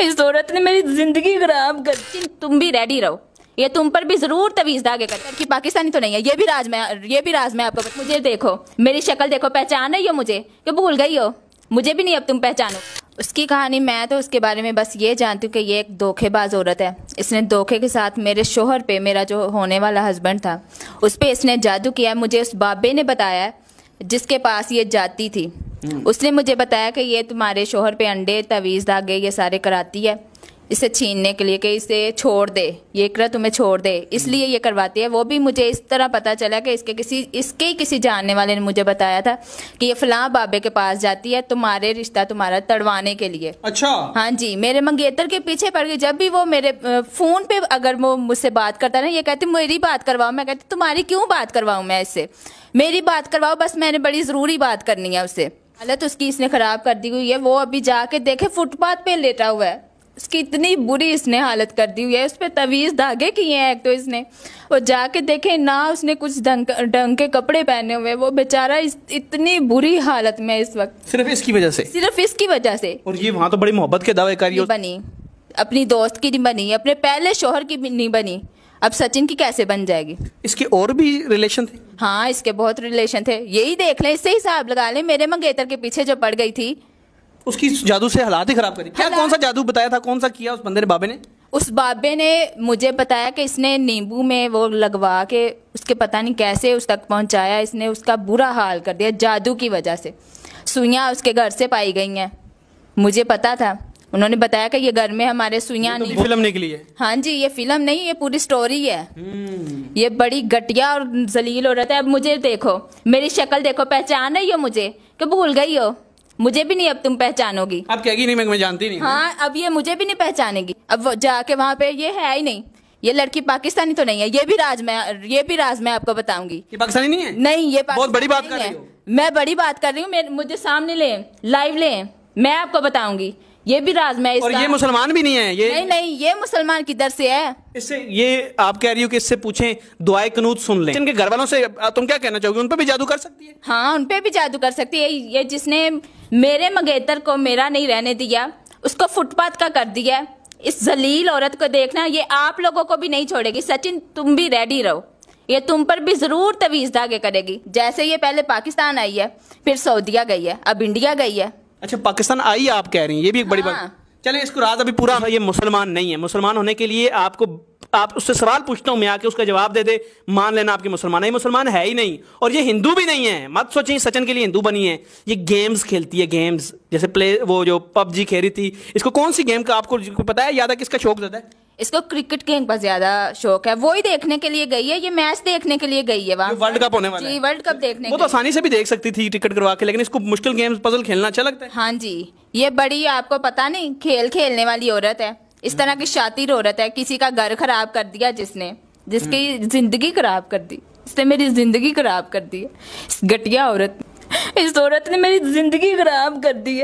इस औरत ने मेरी जिंदगी खराब कर तुम भी रेडी रहो ये तुम पर भी जरूर तवीज दागे कर कि पाकिस्तानी तो नहीं है ये भी राज में ये भी राज में आपको मुझे देखो मेरी शक्ल देखो पहचान रही हो मुझे कि भूल गई हो मुझे भी नहीं अब तुम पहचानो उसकी कहानी मैं तो उसके बारे में बस ये जानती हूँ कि ये एक धोखेबाज औरत है इसने धोखे के साथ मेरे शोहर पे मेरा जो होने वाला हस्बैंड था उस पर इसने जादू किया मुझे उस बाबे ने बताया जिसके पास ये जाती थी Hmm. उसने मुझे बताया कि ये तुम्हारे शोहर पे अंडे तवीज़ धागे ये सारे कराती है इसे छीनने के लिए कि इसे छोड़ दे ये इकरा तुम्हें छोड़ दे hmm. इसलिए ये करवाती है वो भी मुझे इस तरह पता चला कि इसके किसी इसके ही किसी जानने वाले ने मुझे बताया था कि ये फलां बाबे के पास जाती है तुम्हारे रिश्ता तुम्हारा तड़वाने के लिए अच्छा हाँ जी मेरे मंगेतर के पीछे पड़ गई जब भी वो मेरे फोन पे अगर वो मुझसे बात करता ना ये कहती मेरी बात करवाओ मैं कहती तुम्हारी क्यों बात करवाऊँ मैं इससे मेरी बात करवाओ बस मैंने बड़ी ज़रूरी बात करनी है उससे हालत उसकी इसने ख़राब कर दी हुई है वो अभी जाके देखे फुटपाथ पे लेटा हुआ है उसकी इतनी बुरी इसने हालत कर दी हुई है उस पर तवीज़ धागे किए हैं एक तो इसने और जाके देखे ना उसने कुछ ढंग के कपड़े पहने हुए वो बेचारा इस, इतनी बुरी हालत में इस वक्त सिर्फ इसकी वजह से सिर्फ इसकी वजह से और ये वहाँ तो बड़ी मोहब्बत के दावे करी बनी अपनी दोस्त की नहीं बनी अपने पहले शोहर की नहीं बनी अब सचिन की कैसे बन जाएगी इसके और भी रिलेशन थे हाँ इसके बहुत रिलेशन थे यही देख लें इससे हिसाब लगा लें मेरे मंगेतर के पीछे जो पड़ गई थी उसकी जादू से हालात ही खराब करी क्या कौन सा जादू बताया था कौन सा किया उस बंदे ने बाबे ने उस बाबे ने मुझे बताया कि इसने नींबू में वो लगवा के उसके पता नहीं कैसे उस तक पहुंचाया इसने उसका बुरा हाल कर दिया जादू की वजह से सुइयाँ उसके घर से पाई गई हैं मुझे पता था उन्होंने बताया कि ये घर में हमारे सुइया तो फिल्म निकली है हाँ जी ये फिल्म नहीं ये पूरी स्टोरी है हम्म। ये बड़ी घटिया और जलील हो रहा था अब मुझे देखो मेरी शक्ल देखो पहचान रही हो मुझे कि भूल गई हो मुझे भी नहीं अब तुम पहचानोगी अब कहेगी नहीं मैं जानती नहीं हाँ अब ये मुझे भी नहीं पहचानेगी अब जाके वहाँ पे ये है ही नहीं ये लड़की पाकिस्तानी तो नहीं है ये भी राज मैं ये भी राज मैं आपको बताऊंगी ये पाकिस्तानी नहीं है नहीं ये बहुत बड़ी बात कर रही है मैं बड़ी बात कर रही हूँ मुझे सामने ले लाइव ले मैं आपको बताऊंगी ये भी राज में और ये मुसलमान भी नहीं है ये नहीं नहीं ये मुसलमान किधर से है इससे ये आप कह रही हो कि इससे पूछें दुआए कनूत सुन लें इनके घर वालों से तुम क्या कहना चाहोगी उन पर भी जादू कर सकती है हाँ उन पर भी जादू कर सकती है ये जिसने मेरे मंगेतर को मेरा नहीं रहने दिया उसको फुटपाथ का कर दिया इस जलील औरत को देखना ये आप लोगों को भी नहीं छोड़ेगी सचिन तुम भी रेडी रहो ये तुम पर भी ज़रूर तवीज़ धागे करेगी जैसे ये पहले पाकिस्तान आई है फिर सऊदीया गई है अब इंडिया गई है अच्छा पाकिस्तान आई आप कह रही हैं ये भी एक बड़ी हाँ। बात चले इसको राज अभी पूरा ये मुसलमान नहीं है मुसलमान होने के लिए आपको आप उससे सवाल पूछता हूं मैं आके उसका जवाब दे दे मान लेना आपके मुसलमान है मुसलमान है ही नहीं और ये हिंदू भी नहीं है मत सोचें सचिन के लिए हिंदू बनी है ये गेम्स खेलती है गेम्स जैसे प्ले वो जो पबजी खेली थी इसको कौन सी गेम का आपको पता है याद है किसका शौक ज्यादा है इसको क्रिकेट के ऊपर ज्यादा शौक है वो ही देखने के लिए गई है ये मैच देखने के लिए गई है वहाँ वर्ल्ड कप होने वाला जी वर्ल्ड कप देखने वो तो आसानी से भी देख सकती थी टिकट करवा के लेकिन इसको मुश्किल गेम्स पजल खेलना अच्छा लगता है हाँ जी ये बड़ी आपको पता नहीं खेल खेलने वाली औरत है इस हम्म। तरह की शातिर औरत है किसी का घर खराब कर दिया जिसने जिसकी हम्म। जिंदगी खराब कर दी इसने मेरी जिंदगी खराब कर दी घटिया औरत इस औरत ने मेरी जिंदगी खराब कर दी